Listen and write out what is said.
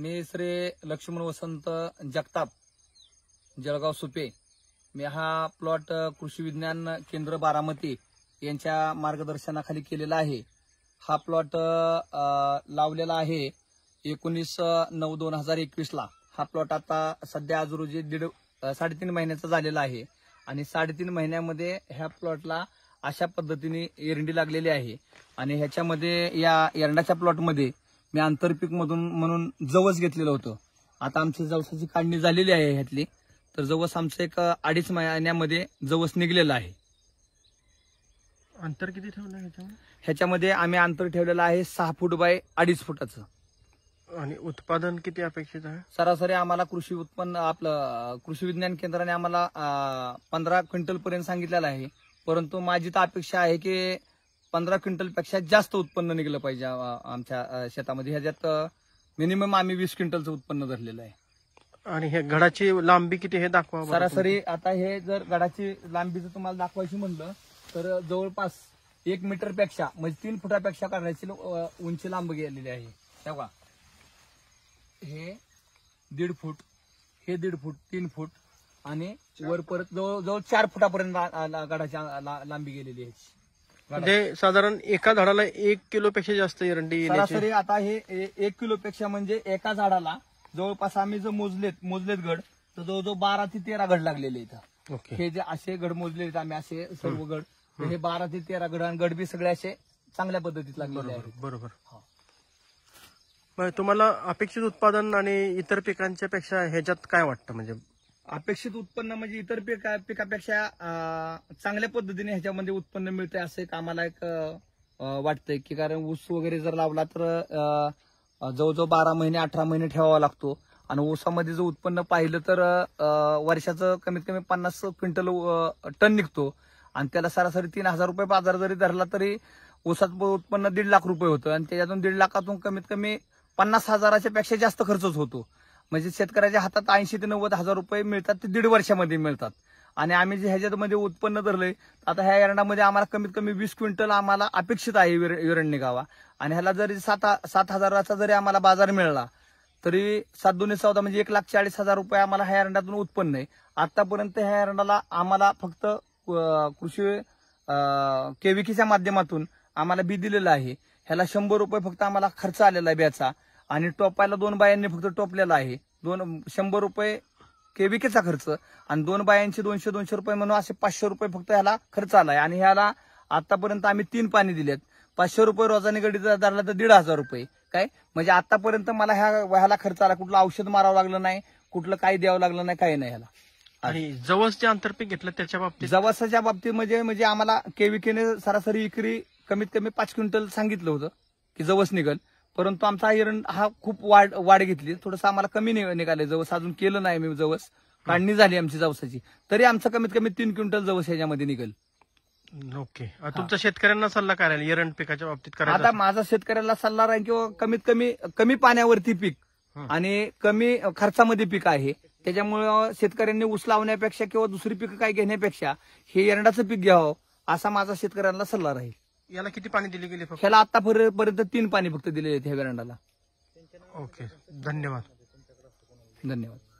मी श्री लक्ष्मण वसंत जगताप जळगाव सुपे मी हा प्लॉट कृषी विज्ञान केंद्र बारामती यांच्या मार्गदर्शनाखाली केलेला आहे हा प्लॉट लावलेला आहे एकोणीस नऊ दोन हजार एकवीसला हा प्लॉट आता सध्या आज रोजी दीड साडेतीन महिन्याचा झालेला आहे आणि साडेतीन महिन्यामध्ये ह्या प्लॉटला अशा पद्धतीने एरंडी लागलेली आहे आणि ह्याच्यामध्ये या एरंडाच्या प्लॉटमध्ये मी आंतरपीक मधून म्हणून जवस घेतलेलं होतं आता आमची जवसाची काढणी झालेली आहे ह्यातली तर जवस आमचं एक अडीच महिन्यामध्ये जवस निघलेलं आहे अंतर किती ठेवलं ह्याच्यामध्ये ह्याच्यामध्ये आम्ही अंतर ठेवलेलं आहे सहा फूट बाय अडीच फुटाचं आणि उत्पादन किती अपेक्षित आहे सरासरी आम्हाला कृषी उत्पन्न आपलं कृषी विज्ञान केंद्राने आम्हाला पंधरा क्विंटल पर्यंत सांगितलेलं आहे परंतु माझी तर अपेक्षा आहे की पंधरा पेक्षा जास्त उत्पन्न निघलं पाहिजे आमच्या शेतामध्ये ह्याच्यात मिनिमम आम्ही वीस क्विंटलचं उत्पन्न धरलेलं आहे आणि हे गडाची लांबी किती हे दाखवा सरासरी आता हे जर गडाची लांबी तुम्हाला दाखवायची म्हणलं तर जवळपास एक पेक्षा म्हणजे तीन फुटापेक्षा करायची उंची लांब गेलेली आहे हे दीड फूट हे दीड फूट तीन फूट आणि वर परत जवळ जवळ चार फुटापर्यंत गडाची लांबी गेलेली आहे म्हणजे साधारण एका झाडाला एक किलो पेक्षा जास्त एरंडी सरासरी आता हे एक किलो पेक्षा म्हणजे एका झाडाला जवळपास आम्ही जर मोजलेत मोजलेत गड तर जवळजवळ बारा ते तेरा गड लागलेले इथं हे जे असे गड मोजले आम्ही असे सर्व गड हे बारा ते तेरा गड आणि गड बी सगळे असे चांगल्या पद्धतीत लागले बरोबर बरोबर हो. तुम्हाला अपेक्षित उत्पादन आणि इतर पिकांच्या पेक्षा ह्याच्यात काय वाटतं म्हणजे अपेक्षित उत्पन्न म्हणजे इतर पिका पिकापेक्षा चांगल्या पद्धतीने ह्याच्यामध्ये उत्पन्न मिळते असं एक आम्हाला एक वाटतंय की कारण ऊस वगैरे जर लावला तर जवळजवळ बारा महिने अठरा महिने ठेवावा लागतो आणि ऊसामध्ये जर उत्पन्न पाहिलं तर वर्षाचं कमीत कमी पन्नास क्विंटल टन निघतो आणि त्याला सरासरी तीन हजार रुपये बाजार जरी धरला तरी ऊसात उत्पन्न दीड लाख रुपये होतं आणि त्याच्यातून दीड लाखातून कमीत कमी पन्नास हजाराच्या पेक्षा जास्त खर्चच होतो म्हणजे शेतकऱ्याच्या हातात ऐंशी ते नव्वद हजार रुपये मिळतात ते दीड वर्षामध्ये मिळतात आणि आम्ही जे मध्ये उत्पन्न धरलंय आता ह्या एरंडामध्ये आम्हाला कमीत कमी वीस क्विंटल आम्हाला अपेक्षित आहे एरंडने गावा आणि ह्याला जरी सात सात हजाराचा जरी आम्हाला बाजार मिळाला तरी सात दोन्ही चौदा म्हणजे एक लाख चाळीस हजार रुपये आम्हाला ह्या एरंडातून उत्पन्न आहे आतापर्यंत ह्या एरंडाला आम्हाला फक्त कृषी केविकीच्या माध्यमातून आम्हाला बी दिलेलं आहे ह्याला शंभर रुपये फक्त आम्हाला खर्च आलेला आहे ब्याचा आणि टोपायला दोन बायांनी फक्त टोपलेला आहे दोन शंभर रुपये केविकेचा खर्च आणि दोन बायांचे दोनशे दोनशे रुपये म्हणून असे पाचशे रुपये फक्त ह्याला खर्च आलाय आणि ह्याला आतापर्यंत आम्ही तीन पाणी दिलेत पाचशे रुपये रोजाने गडी धरला तर दीड हजार रुपये काय म्हणजे आतापर्यंत मला ह्या ह्याला खर्च आला कुठलं औषध मारावं लागलं नाही कुठलं काही द्यावं लागलं नाही काही नाही ह्याला आणि जवस जे आंतरपीक घेतलं त्याच्या बाबतीत जवसाच्या बाबतीत म्हणजे म्हणजे आम्हाला केविकेने सरासरी विक्री कमीत कमी पाच क्विंटल सांगितलं होतं की जवस निघल परंतु आमचा आयरन हा खूप वाढ वाढ घेतली थोडंसं आम्हाला कमी निघाले जवस अजून केलं नाही मी जवस काढणी झाली आमची जवसाची तरी आमचं कमीत कमी तीन क्विंटल जवस याच्यामध्ये निघेल ओके तुमचा शेतकऱ्यांना सल्ला काय राहील पिकाच्या बाबतीत आता माझा शेतकऱ्याला सल्ला राहील किंवा कमीत कमी कमी पाण्यावरती पीक आणि कमी खर्चामध्ये पीक आहे त्याच्यामुळं शेतकऱ्यांनी ऊस लावण्यापेक्षा किंवा दुसरी पीक काय घेण्यापेक्षा हे एरंडाचं पीक घ्यावं असा माझा शेतकऱ्यांना सल्ला राहील याला किती पाणी दिले गेले ह्याला आत्ता परत तीन पाणी फक्त दिले आहेत ह्या व्हरांडाला ओके धन्यवाद धन्यवाद